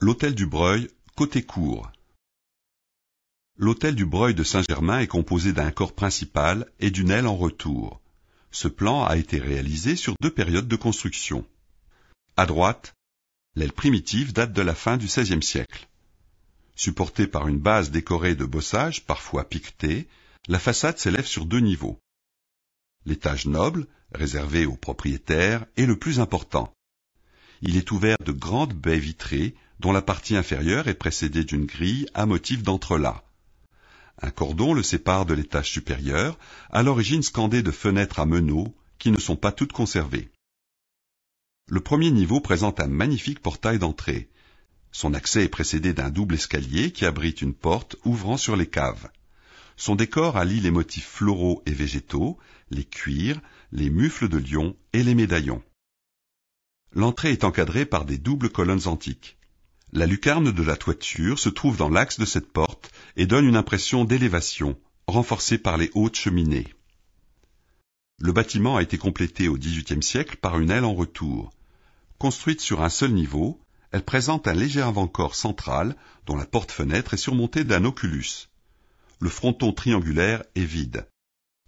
L'hôtel du Breuil, côté cour. L'hôtel du Breuil de Saint-Germain est composé d'un corps principal et d'une aile en retour. Ce plan a été réalisé sur deux périodes de construction. À droite, l'aile primitive date de la fin du XVIe siècle. Supportée par une base décorée de bossages parfois piquetés, la façade s'élève sur deux niveaux. L'étage noble, réservé aux propriétaires, est le plus important. Il est ouvert de grandes baies vitrées dont la partie inférieure est précédée d'une grille à motif d'entrelacs. Un cordon le sépare de l'étage supérieur, à l'origine scandé de fenêtres à meneaux qui ne sont pas toutes conservées. Le premier niveau présente un magnifique portail d'entrée. Son accès est précédé d'un double escalier qui abrite une porte ouvrant sur les caves. Son décor allie les motifs floraux et végétaux, les cuirs, les mufles de lion et les médaillons. L'entrée est encadrée par des doubles colonnes antiques. La lucarne de la toiture se trouve dans l'axe de cette porte et donne une impression d'élévation, renforcée par les hautes cheminées. Le bâtiment a été complété au XVIIIe siècle par une aile en retour. Construite sur un seul niveau, elle présente un léger avant-corps central dont la porte-fenêtre est surmontée d'un oculus. Le fronton triangulaire est vide.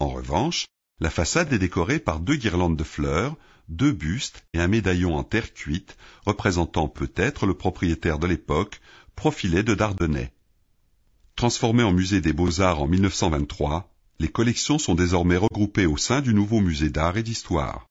En revanche, la façade est décorée par deux guirlandes de fleurs, deux bustes et un médaillon en terre cuite, représentant peut-être le propriétaire de l'époque, profilé de Dardenay. Transformé en musée des beaux-arts en 1923, les collections sont désormais regroupées au sein du nouveau musée d'art et d'histoire.